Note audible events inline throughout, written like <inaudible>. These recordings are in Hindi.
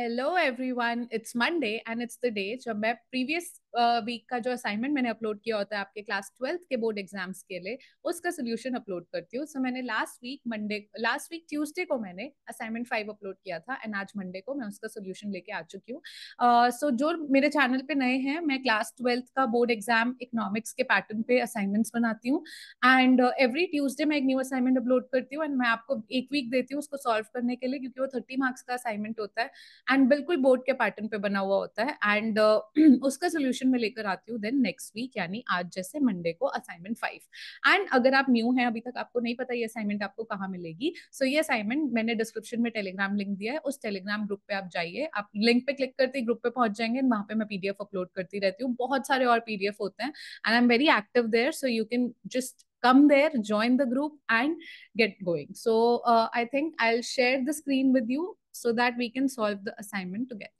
Hello, everyone. It's Monday and it's the day. So, my previous week का जो असाइनमेंट मैंने अपलोड किया होता है आपके क्लास ट्वेल्थ के बोर्ड एग्जाम्स के लिए उसका सोल्यूशन अपलोड करती हूँ सो so, मैंने last week Monday last week Tuesday को मैंने असाइनमेंट फाइव अपलोड किया था एंड आज मंडे को मैं उसका सोल्यूशन लेके आ चुकी हूँ सो uh, so, जो मेरे चैनल पे नए हैं मैं क्लास ट्वेल्थ का बोर्ड एग्जाम इकोनॉमिक्स के पैटर्न पे असाइनमेंट्स बनाती हूँ एंड एवरी ट्यूजडे मैं एक न्यू असाइनमेंट अपलोड करती हूँ एंड मैं आपको एक वीक देती हूँ उसको सॉल्व करने के लिए क्योंकि वो थर्टी मार्क्स का असाइनमेंट होता है एंड बिल्कुल बोर्ड के पैटर्न पे बना हुआ होता है एंड uh, <clears throat> उसका सोल्यूशन कंक्लूजन में लेकर आती हूँ देन नेक्स्ट वीक यानी आज जैसे मंडे को असाइनमेंट फाइव एंड अगर आप न्यू है अभी तक आपको नहीं पता ये असाइनमेंट आपको कहाँ मिलेगी सो so, ये असाइनमेंट मैंने डिस्क्रिप्शन में टेलीग्राम लिंक दिया है उस टेलीग्राम ग्रुप पे आप जाइए आप लिंक पे क्लिक करते ही ग्रुप पे पहुंच जाएंगे वहां पे मैं पीडीएफ अपलोड करती रहती हूँ बहुत सारे और पीडीएफ होते हैं and I am very active there so you can just come there join the group and get going so uh, i think i'll share the screen with you so that we can solve the assignment together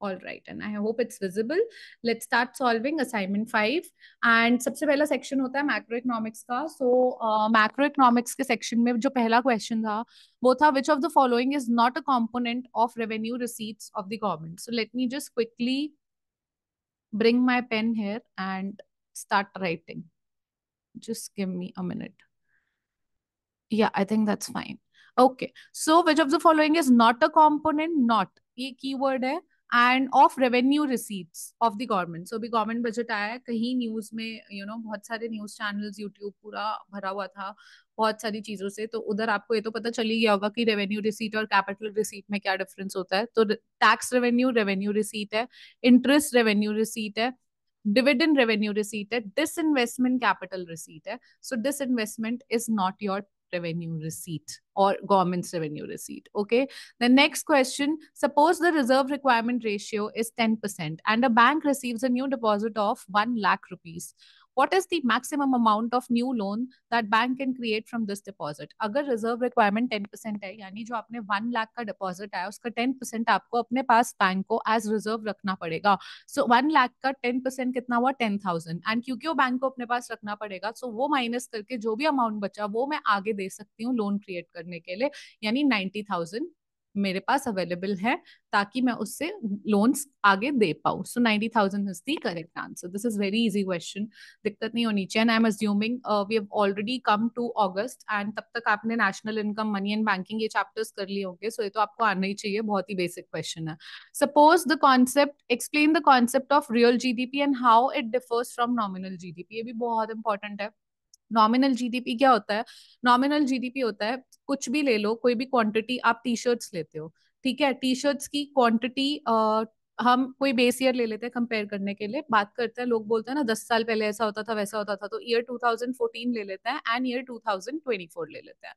all right and i hope it's visible let's start solving assignment 5 and sabse pehla section hota macroeconomics so uh, macroeconomics ke section mein jo pehla question tha wo which of the following is not a component of revenue receipts of the government so let me just quickly bring my pen here and start writing just give me a minute yeah i think that's fine okay so which of the following is not a component not ye keyword hai and of revenue receipts of the government so भी गवर्नमेंट बजट आया है कहीं न्यूज में यू you नो know, बहुत सारे न्यूज चैनल यूट्यूब पूरा भरा हुआ था बहुत सारी चीजों से तो उधर आपको ये तो पता चल ही गया होगा कि रेवेन्यू रिसीट और कैपिटल रिसीट में क्या डिफरेंस होता है तो टैक्स रेवेन्यू रेवेन्यू रिसीट है इंटरेस्ट रेवेन्यू रिसीट है डिविडेंड रेवेन्यू रिसीट है डिस इन्वेस्टमेंट कैपिटल रिसीट है so disinvestment is not your revenue receipt or government's revenue receipt. Okay. The next question suppose the reserve requirement ratio is 10% and a bank receives a new deposit of 1 lakh rupees. what is the maximum amount of new loan that bank can create from this deposit अगर रिजर्व रिक्वायरमेंट टेन परसेंट है यानी जो आपने वन लाख का डिपॉजिट आया उसका टेन परसेंट आपको अपने पास बैंक को एज रिजर्व रखना पड़ेगा सो वन लाख का टेन परसेंट कितना हुआ टेन थाउजेंड एंड क्योंकि वो बैंक को अपने पास रखना पड़ेगा सो so वो माइनस करके जो भी अमाउंट बचा वो मैं आगे दे सकती हूँ लोन क्रिएट करने के लिए यानी नाइन्टी थाउजेंड मेरे पास अवेलेबल है ताकि मैं उससे लोन्स आगे दे पाऊँ so ninety thousand is the correct answer this is very easy question दिक्कत नहीं होनी चाहिए I am assuming we have already come to August and तब तक आपने national income money and banking ये चैप्टर्स कर लिए होंगे सो ये तो आपको आना ही चाहिए बहुत ही बेसिक क्वेश्चन है suppose the concept explain the concept of real G and how it differs from nominal G ये भी बहुत इंपॉर्टेंट है नॉमिनल जीडीपी क्या होता है नॉमिनल जीडीपी होता है कुछ भी ले लो कोई भी क्वांटिटी आप टी शर्ट्स लेते हो ठीक है टी शर्ट्स की क्वांटिटी हम कोई बेस ईयर ले लेते हैं कंपेयर करने के लिए बात करते हैं लोग बोलते हैं ना दस साल पहले ऐसा होता था वैसा होता था तो ईयर 2014 ले लेते हैं एंड ईयर 2024 ले लेते हैं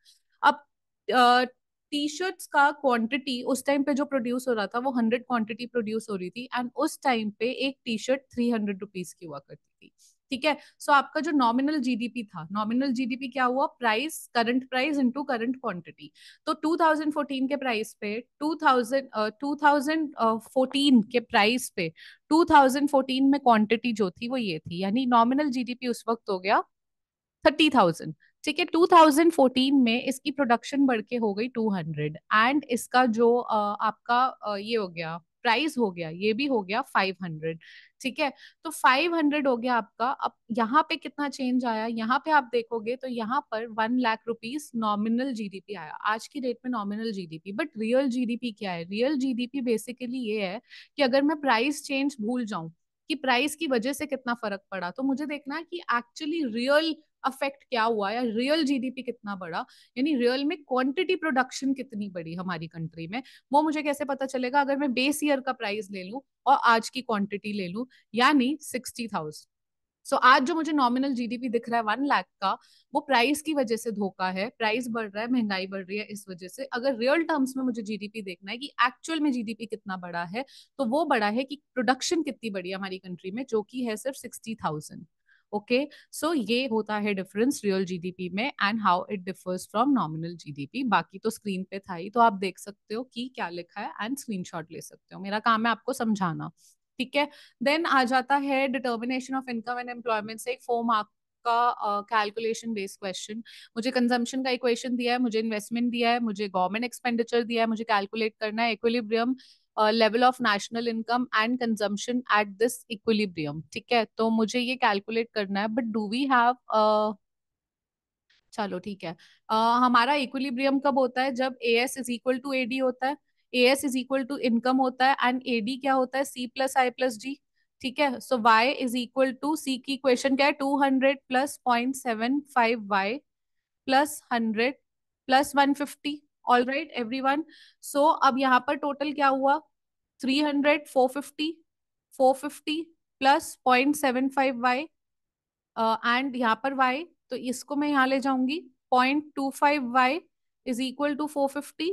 अब टी शर्ट्स का क्वांटिटी उस टाइम पे जो प्रोड्यूस हो रहा था वो हंड्रेड क्वांटिटी प्रोड्यूस हो रही थी एंड उस टाइम पे एक T shirt three hundred rupees की हुआ करती थी ठीक है सो so, आपका जो नॉमिनल जीडीपी था नॉमिनल जीडीपी क्या हुआ price current price into current quantity तो 2014 के प्राइस पे 2000 uh, 2014 के प्राइस पे 2014 में क्वांटिटी जो थी वो ये थी यानी नॉमिनल जीडीपी उस वक्त हो गया थर्टी थाउजेंड ठीक है 2014 में इसकी प्रोडक्शन बढ़ के हो गई 200 एंड इसका जो uh, आपका uh, ये हो गया प्राइस हो गया ये भी हो गया फाइव हंड्रेड ठीक है तो फाइव हंड्रेड हो गया आपका अब यहाँ पे कितना चेंज आया यहाँ पे आप देखोगे तो यहाँ पर one lakh rupees nominal GDP आया आज की डेट में nominal GDP but real GDP क्या है रियल जीडीपी बेसिकली ये है कि अगर मैं प्राइस चेंज भूल जाऊं कि प्राइस की वजह से कितना फर्क पड़ा तो मुझे देखना है कि एक्चुअली रियल अफेक्ट क्या हुआ या रियल जीडीपी कितना बढ़ा यानी रियल में क्वांटिटी प्रोडक्शन कितनी बढ़ी हमारी कंट्री में वो मुझे कैसे पता चलेगा अगर मैं बेस ईयर का प्राइस ले लूँ और आज की क्वांटिटी ले लूँ यानी सिक्सटी थाउजेंड सो so, आज जो मुझे नॉमिनल जीडीपी दिख रहा है वन लाख का वो प्राइस की वजह से धोखा है प्राइस बढ़ रहा है महंगाई बढ़ रही है इस वजह से अगर रियल टर्म्स में मुझे जीडीपी देखना है कि एक्चुअल में जीडीपी कितना बड़ा है तो वो बड़ा है कि प्रोडक्शन कितनी बड़ी है हमारी कंट्री में जो कि है सिर्फ सिक्सटी थाउजेंड ओके सो ये होता है डिफरेंस रियल जीडीपी में and how it differs from nominal GDP बाकी तो स्क्रीन पे था ही तो आप देख सकते हो कि क्या लिखा है एंड स्क्रीनशॉट ले सकते हो मेरा काम है आपको समझाना ठीक है देन आ जाता है determination of income and employment से एक फोर मार्क का कैलकुलेशन बेस्ड क्वेश्चन मुझे कंजम्पशन का इक्वेशन दिया है मुझे इन्वेस्टमेंट दिया है मुझे गवर्नमेंट एक्सपेंडिचर दिया है मुझे कैलकुलेट करना है equilibrium level of national income and consumption at this equilibrium ठीक है तो मुझे ये कैलकुलेट करना है बट डू वी हैव चलो ठीक है uh, हमारा इक्विलिब्रियम कब होता है जब A S is equal to A D होता है A S is equal to income होता है एंड ए डी क्या होता है सी प्लस आई प्लस जी ठीक है so Y is equal to C की क्वेश्चन क्या है two hundred plus point seven five Y plus hundred plus one fifty all right everyone so अब यहाँ पर टोटल क्या हुआ three hundred four fifty four fifty plus point seven five Y and यहाँ पर वाई तो इसको मैं यहाँ ले जाऊंगी point two five Y is equal to four fifty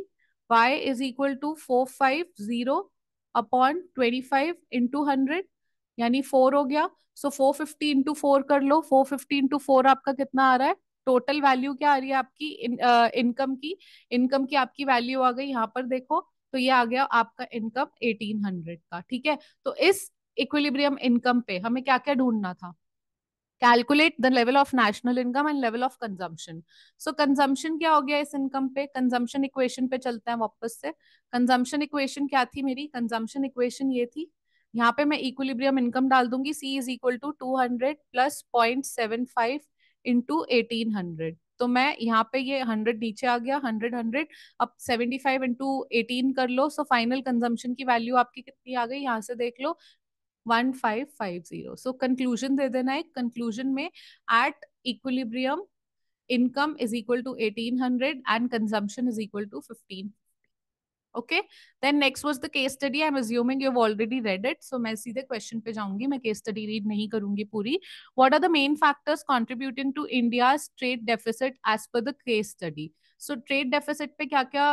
Y is equal to four five zero upon twenty five into hundred यानी फोर हो गया so four fifty into four कर लो फोर फिफ्टी इंटू फोर आपका कितना आ रहा है टोटल वैल्यू क्या आ रही है आपकी इनकम uh, की इनकम की आपकी वैल्यू आ गई यहाँ पर देखो तो ये आ गया आपका इनकम एटीन हंड्रेड का ठीक है तो इस इक्विलिब्रियम इनकम पे हमें क्या क्या ढूंढना था calculate the level of national income and level of consumption so consumption क्या हो गया इस इनकम पे कंजम्पशन इक्वेशन पे चलते हैं वापस से कंजम्पशन इक्वेशन क्या थी मेरी कंजम्पशन इक्वेशन ये थी यहाँ पे मैं इक्विलिब्रियम इनकम डाल दूंगी C is equal to two hundred plus point seven five into eighteen hundred तो मैं यहाँ पे ये हंड्रेड नीचे आ गया हंड्रेड हंड्रेड अब सेवेंटी फाइव इंटू एटीन कर लो सो फाइनल कंजम्पशन की वैल्यू आपकी कितनी आ गई यहाँ से देख लो one five five zero so conclusion दे देना है कंक्लूजन में at equilibrium is equal to eighteen hundred and consumption is equal to fifteen okay then next was the case study I am assuming you have already read it so मैं सीधे क्वेश्चन पे जाऊंगी मैं केस स्टडी रीड नहीं करूंगी पूरी what are the main factors contributing to India trade deficit as per the case study so trade deficit पे क्या क्या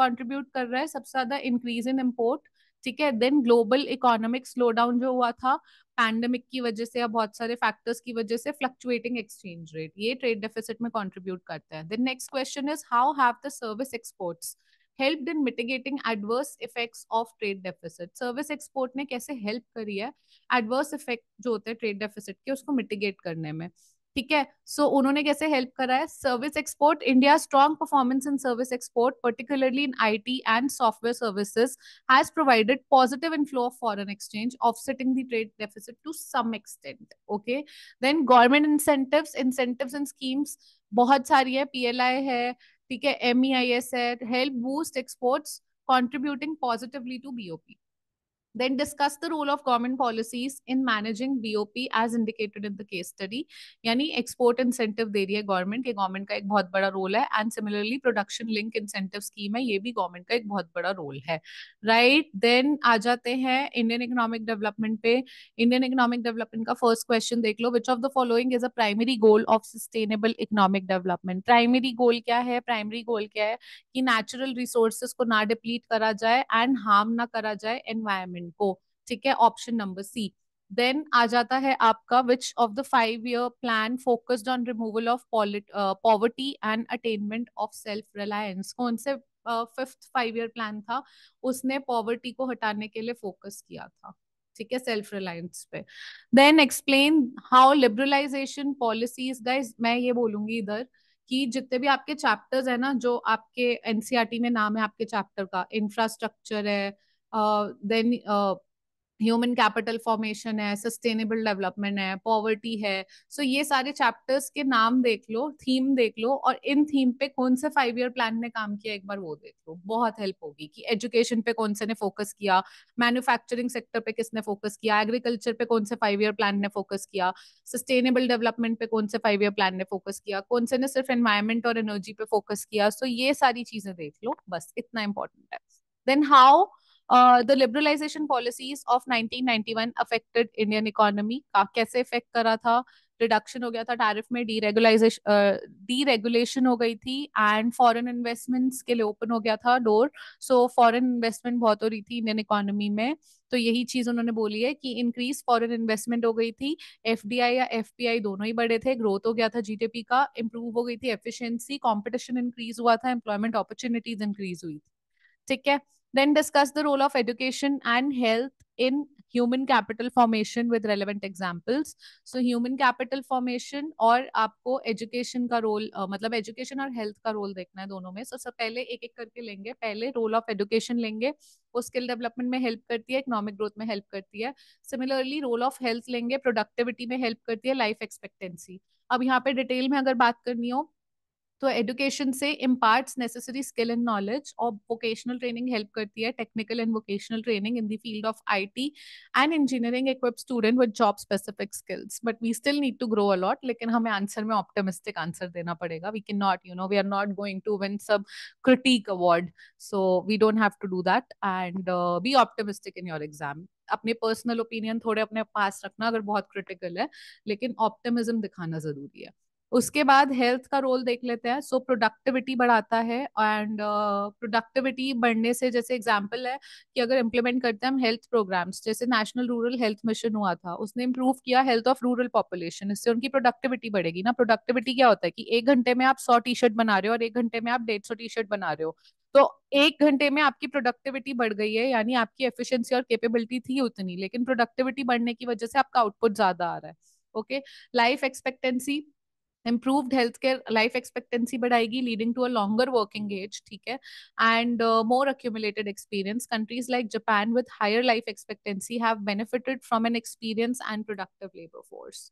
कंट्रीब्यूट कर रहा है सबसे ज्यादा इंक्रीज इन इम्पोर्ट ठीक है then global economic slowdown जो हुआ था पैंडमिक की वजह से या बहुत सारे फैक्टर्स की वजह से फ्लक्चुएटिंग एक्सचेंज रेट ये ट्रेड डेफिसिट में कंट्रीब्यूट करता है then next question is how have the service exports helped in mitigating adverse effects of trade deficit service export ने कैसे help करी है adverse effect जो होते हैं trade deficit के उसको mitigate करने में ठीक है सो so, उन्होंने कैसे हेल्प करा है service export India strong performance in service export particularly in IT and software services has provided positive inflow of foreign exchange offsetting the trade deficit to some extent okay then government incentives incentives and schemes बहुत सारी है पीएलआई है ठीक है M E I S aid help boost exports contributing positively to BOP Then discuss the role of government policies in managing BOP as indicated in the case study. यानी export incentive दे रही है government के government का एक बहुत बड़ा role है and similarly production link incentive scheme है ये भी government का एक बहुत बड़ा role है right then आ जाते हैं Indian economic development पे Indian economic development का first question देख लो which of the following is a primary goal of sustainable economic development primary goal क्या है primary goal क्या है कि natural resources को ना deplete करा जाए and harm ना करा जाए environment स्टूडेंट को ठीक है ऑप्शन नंबर सी देन आ जाता है आपका which of the five year plan focused on removal of poverty and attainment of self reliance कौन से फिफ्थ फाइव ईयर प्लान था उसने पॉवर्टी को हटाने के लिए फोकस किया था ठीक है सेल्फ रिलायंस पे then explain how liberalization policies guys मैं ये बोलूंगी इधर कि जितने भी आपके चैप्टर्स है ना जो आपके एनसीआरटी e में नाम है आपके चैप्टर का इंफ्रास्ट्रक्चर है देन ह्यूमन कैपिटल फॉर्मेशन है सस्टेनेबल डेवलपमेंट है पॉवर्टी है सो so ये सारे चैप्टर्स के नाम देख लो थीम देख लो और इन थीम पे कौन से फाइव ईयर प्लान ने काम किया एक बार वो देख लो बहुत हेल्प होगी कि एजुकेशन पे कौन से ने फोकस किया मैन्युफैक्चरिंग सेक्टर पे किसने फोकस किया एग्रीकल्चर पे कौन से फाइव ईयर प्लान ने फोकस किया सस्टेनेबल डेवलपमेंट पे कौन से फाइव ईयर प्लान ने फोकस किया कौन से ने सिर्फ एनवायरमेंट और एनर्जी पे फोकस किया सो so ये सारी चीजें देख लो बस इतना इंपॉर्टेंट है then how Uh, the liberalization policies of 1991 affected Indian economy कैसे इफेक्ट करा था रिडक्शन हो गया था टैरिफ में uh, deregulation हो गई थी एंड foreign investments के लिए ओपन हो गया था डोर सो foreign इन्वेस्टमेंट बहुत हो रही थी इंडियन इकोनॉमी में तो यही चीज उन्होंने बोली है कि इंक्रीज फॉरेन इन्वेस्टमेंट हो गई थी एफडीआई या एफपीआई दोनों ही बढ़े थे ग्रोथ हो गया था जीडीपी का इंप्रूव हो गई थी एफिशिएंसी कंपटीशन इंक्रीज हुआ था एम्प्लॉयमेंट अपॉर्चुनिटीज इंक्रीज हुई थी ठीक है Then discuss the role of education and health in human capital formation with relevant examples. So human capital formation or aapko education ka role uh, matlab education और health ka role dekhna hai dono mein So sab pehle ek ek karke lenge pehle role of education lenge wo skill development mein help karti hai economic growth mein help karti hai similarly role of health lenge productivity mein help karti hai life expectancy अब यहाँ पे डिटेल में अगर बात करनी हो तो एजुकेशन से imparts necessary skill and knowledge और वोकेशनल ट्रेनिंग हेल्प करती है technical and vocational training in the field of IT and engineering equip student with job specific skills but we still need to grow a lot लेकिन हमें आंसर में ऑप्टोमिस्टिक आंसर देना पड़ेगा we can not you know we are not going to win सब critic award so we don't have to do that and B ऑप्टोमिस्टिक in your exam अपने पर्सनल ओपिनियन थोड़े अपने पास रखना अगर बहुत क्रिटिकल है लेकिन ऑप्टिमिज्म दिखाना जरूरी है उसके बाद हेल्थ का रोल देख लेते हैं सो प्रोडक्टिविटी बढ़ाता है एंड प्रोडक्टिविटी uh, बढ़ने से जैसे एग्जाम्पल है कि अगर इम्प्लीमेंट करते हैं हम हेल्थ प्रोग्राम्स जैसे नेशनल रूरल हेल्थ मिशन हुआ था उसने इम्प्रूव किया हेल्थ ऑफ रूरल पॉपुलेशन इससे उनकी प्रोडक्टिविटी बढ़ेगी ना प्रोडक्टिविटी क्या होता है कि एक घंटे में आप सौ टी शर्ट बना रहे हो और एक घंटे में आप डेढ़ सौ टी शर्ट बना रहे हो तो एक घंटे में आपकी प्रोडक्टिविटी बढ़ गई है यानी आपकी एफिशिएंसी और कैपेबिलिटी थी उतनी लेकिन प्रोडक्टिविटी बढ़ने की वजह से आपका आउटपुट ज्यादा आ रहा है okay life expectancy improved health care life expectancy बढ़ाएगी leading to a longer working age ठीक है and more accumulated experience countries like Japan with higher life expectancy have benefited from an experience and productive labour force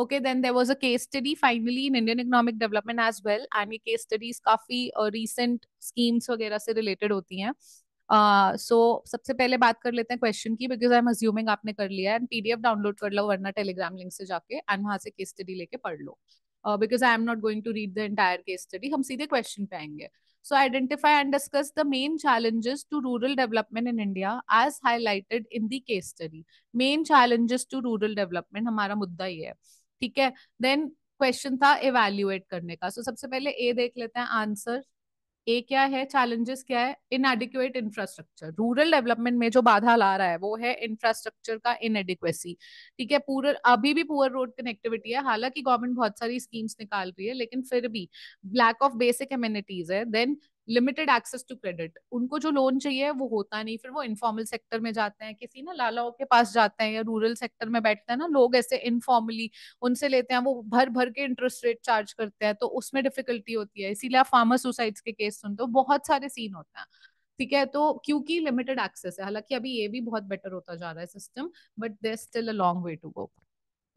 okay then there was a case study finally in Indian economic development as well and ये केस स्टडीज काफी रिसेंट uh, स्कीम्स वगैरह से रिलेटेड होती हैं सो uh, so, सबसे पहले बात कर लेते हैं क्वेश्चन की बिकॉज आई एम अज्यूमिंग आपने कर लिया एंड पीडीएफ डाउनलोड कर लो वरना टेलीग्राम लिंक से जाके एंड वहां से केस स्टडी लेके पढ़ लो because I am not going to read the entire case study हम सीधे क्वेश्चन पे आएंगे so identify and discuss the main challenges to rural development in India as highlighted in the case study main challenges to rural development हमारा मुद्दा ये है ठीक है देन क्वेश्चन था इवेल्युएट करने का सो so, सबसे पहले ए देख लेते हैं आंसर ए क्या है चैलेंजेस क्या है इनएडिक्युएट इंफ्रास्ट्रक्चर रूरल डेवलपमेंट में जो बाधा ला रहा है वो है इंफ्रास्ट्रक्चर का इनएडिक्वेसी ठीक है पूर अभी भी पुअर रोड कनेक्टिविटी है हालांकि गवर्नमेंट बहुत सारी स्कीम्स निकाल रही है लेकिन फिर भी लैक ऑफ बेसिक एम्यूनिटीज है then limited access to credit उनको जो लोन चाहिए वो होता नहीं फिर वो इनफॉर्मल सेक्टर में जाते हैं किसी ना लालाओं के पास जाते हैं या रूरल सेक्टर में बैठते हैं ना लोग ऐसे इनफॉर्मली उनसे लेते हैं वो भर भर के इंटरेस्ट रेट चार्ज करते हैं तो उसमें डिफिकल्टी होती है इसीलिए आप फार्मर सुसाइड्स के केस सुनते हो बहुत सारे सीन होते हैं ठीक है तो क्योंकि लिमिटेड एक्सेस है हालांकि अभी ये भी बहुत बेटर होता जा रहा है system but there still a long way to go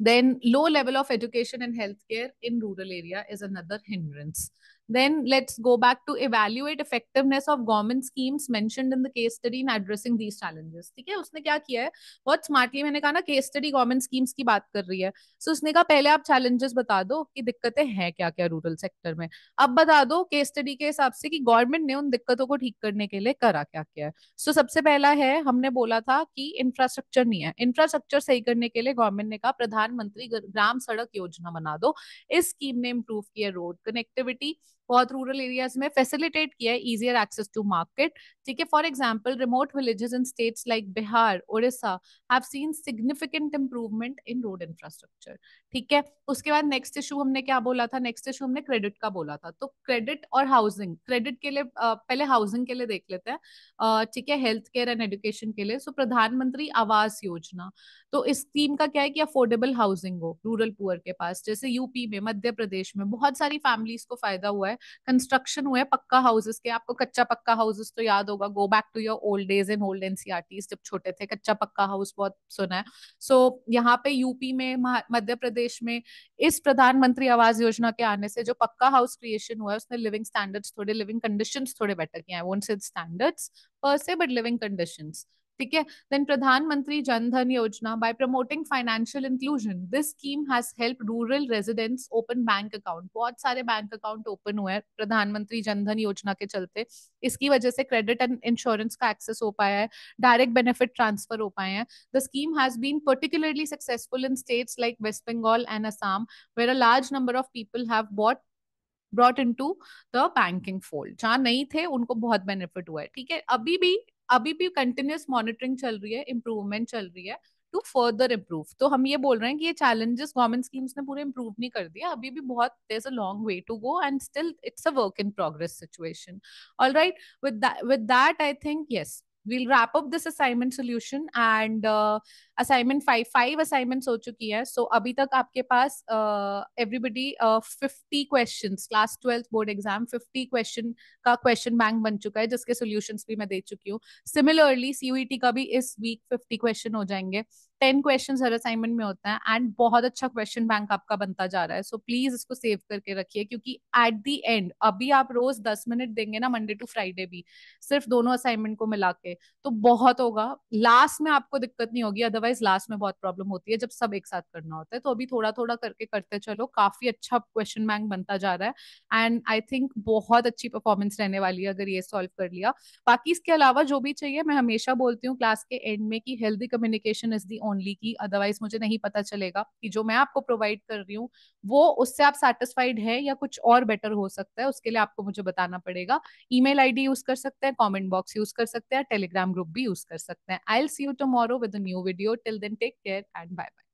then low level of education and health care in rural area is another hindrance Then let's go back to evaluate effectiveness of government schemes mentioned in the case study in addressing these challenges. ठीक है उसने क्या किया है बहुत स्मार्टली मैंने कहा ना केस स्टडी गवर्नमेंट स्कीम्स की बात कर रही है सो so उसने कहा पहले आप चैलेंजेस बता दो कि दिक्कतें हैं क्या क्या रूरल सेक्टर में अब बता दो केस स्टडी के हिसाब से कि गवर्नमेंट ने उन दिक्कतों को ठीक करने के लिए करा क्या क्या है सो so सबसे पहला है हमने बोला था कि इंफ्रास्ट्रक्चर नहीं है इंफ्रास्ट्रक्चर सही करने के लिए गवर्नमेंट ने कहा प्रधानमंत्री ग्राम सड़क योजना बना दो इस स्कीम ने इम्प्रूव किया रोड कनेक्टिविटी बहुत रूरल एरियाज में फैसिलिटेट किया है इजियर एक्सेस टू मार्केट ठीक है for example remote villages in states like Bihar Orissa have seen significant improvement in road infrastructure ठीक है उसके बाद नेक्स्ट इशू हमने क्या बोला था नेक्स्ट इशू हमने क्रेडिट का बोला था तो क्रेडिट और हाउसिंग क्रेडिट के लिए पहले हाउसिंग के लिए देख लेते हैं ठीक है हेल्थ केयर एंड एजुकेशन के लिए सो प्रधानमंत्री आवास योजना तो इस स्कीम का क्या है कि अफोर्डेबल हाउसिंग हो रूरल पुअर के पास जैसे यूपी में मध्य प्रदेश में बहुत सारी फैमिलीज को फायदा हुआ है है कंस्ट्रक्शन हुआ है पक्का हाउसेस के आपको कच्चा पक्का हाउसेस तो याद होगा go back to your old days in old NCERT जब छोटे थे कच्चा पक्का हाउस बहुत सुना है सो so, यहाँ पे यूपी में मध्य प्रदेश में इस प्रधानमंत्री आवास योजना के आने से जो पक्का हाउस क्रिएशन हुआ है उसने लिविंग स्टैंडर्ड्स थोड़े लिविंग कंडीशंस थोड़े बेटर किए हैं वो स्टैंडर्ड्स पर से बट लिविंग कंडीशंस ठीक है then Pradhan Mantri Jan Dhan Yojana by promoting financial inclusion this scheme has help rural residents open bank account बहुत सारे बैंक अकाउंट ओपन हुए हैं प्रधानमंत्री जनधन योजना के चलते इसकी वजह से क्रेडिट एंड इंश्योरेंस का एक्सेस हो पाया है डायरेक्ट बेनिफिट ट्रांसफर हो पाए हैं the scheme has been particularly successful in states like West Bengal and Assam where a large number of people have bought brought in to the banking fold जहां नहीं थे उनको बहुत बेनिफिट हुआ है ठीक है अभी भी अभी भी कंटिन्यूस मॉनिटरिंग चल रही है इम्प्रूवमेंट चल रही है टू फर्दर इम्प्रूव तो हम ये बोल रहे हैं कि ये चैलेंजेस गवर्नमेंट स्कीम्स ने पूरे इम्प्रूव नहीं कर दिया अभी भी बहुत there a long way to go and still it's a work in progress situation all right with with that I think yes we'll wrap up this assignment solution and uh, assignment five five assignments हो चुकी हैं so अभी तक आपके पास everybody fifty question class twelfth board exam fifty question का क्वेश्चन बैंक बन चुका है जिसके सोल्यूशन भी मैं दे चुकी हूँ सिमिलरली सीयूईटी का भी इस वीक फिफ्टी क्वेश्चन हो जाएंगे टेन क्वेश्चन हर असाइनमेंट में होता है एंड बहुत अच्छा क्वेश्चन बैंक आपका बनता जा रहा है सो so, प्लीज इसको सेव करके रखिए क्योंकि एट दी एंड अभी आप रोज दस मिनट देंगे ना मंडे टू फ्राइडे भी सिर्फ दोनों असाइनमेंट को मिला के तो बहुत होगा लास्ट में आपको दिक्कत नहीं होगी अदरवाइज लास्ट में बहुत प्रॉब्लम होती है जब सब एक साथ करना होता है तो अभी थोड़ा थोड़ा करके करते चलो काफी अच्छा क्वेश्चन बैंक बनता जा रहा है एंड आई थिंक बहुत अच्छी परफॉर्मेंस रहने वाली है अगर ये सॉल्व कर लिया बाकी इसके अलावा जो भी चाहिए मैं हमेशा बोलती हूँ क्लास के एंड में कि healthy communication is the only key otherwise मुझे नहीं पता चलेगा कि जो मैं आपको प्रोवाइड कर रही हूँ वो उससे आप सेटिस्फाइड है या कुछ और बेटर हो सकता है उसके लिए आपको मुझे बताना पड़ेगा ई मेल यूज कर सकते हैं कॉमेंट बॉक्स यूज कर सकते हैं टेलीग्राम ग्रुप भी यूज कर सकते हैं I'll see you tomorrow with new video till then take care and bye bye